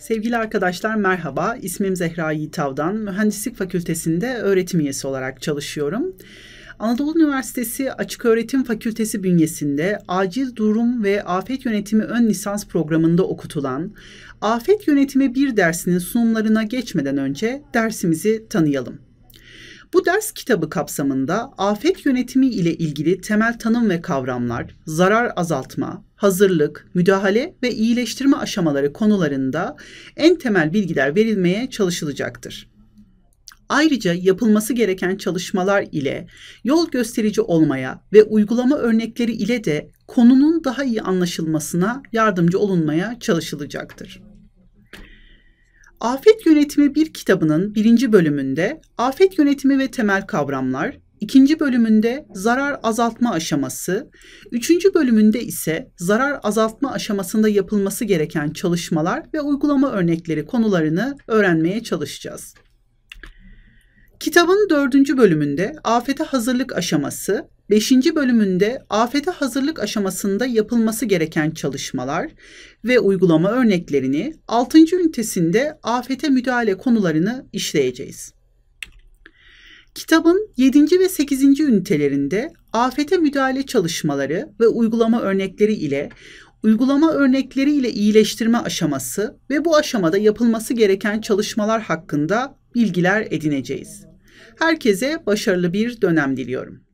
Sevgili arkadaşlar merhaba. İsmim Zehra Yiğitav'dan. Mühendislik Fakültesinde öğretim üyesi olarak çalışıyorum. Anadolu Üniversitesi Açık Öğretim Fakültesi bünyesinde Acil Durum ve Afet Yönetimi ön lisans programında okutulan Afet Yönetimi 1 dersinin sunumlarına geçmeden önce dersimizi tanıyalım. Bu ders kitabı kapsamında afet yönetimi ile ilgili temel tanım ve kavramlar, zarar azaltma, hazırlık, müdahale ve iyileştirme aşamaları konularında en temel bilgiler verilmeye çalışılacaktır. Ayrıca yapılması gereken çalışmalar ile yol gösterici olmaya ve uygulama örnekleri ile de konunun daha iyi anlaşılmasına yardımcı olunmaya çalışılacaktır. Afet Yönetimi bir kitabının birinci bölümünde afet yönetimi ve temel kavramlar, ikinci bölümünde zarar azaltma aşaması, üçüncü bölümünde ise zarar azaltma aşamasında yapılması gereken çalışmalar ve uygulama örnekleri konularını öğrenmeye çalışacağız. Kitabın dördüncü bölümünde afete hazırlık aşaması, 5. bölümünde afete hazırlık aşamasında yapılması gereken çalışmalar ve uygulama örneklerini, 6. ünitesinde afete müdahale konularını işleyeceğiz. Kitabın 7. ve 8. ünitelerinde afete müdahale çalışmaları ve uygulama örnekleri ile uygulama örnekleri ile iyileştirme aşaması ve bu aşamada yapılması gereken çalışmalar hakkında bilgiler edineceğiz. Herkese başarılı bir dönem diliyorum.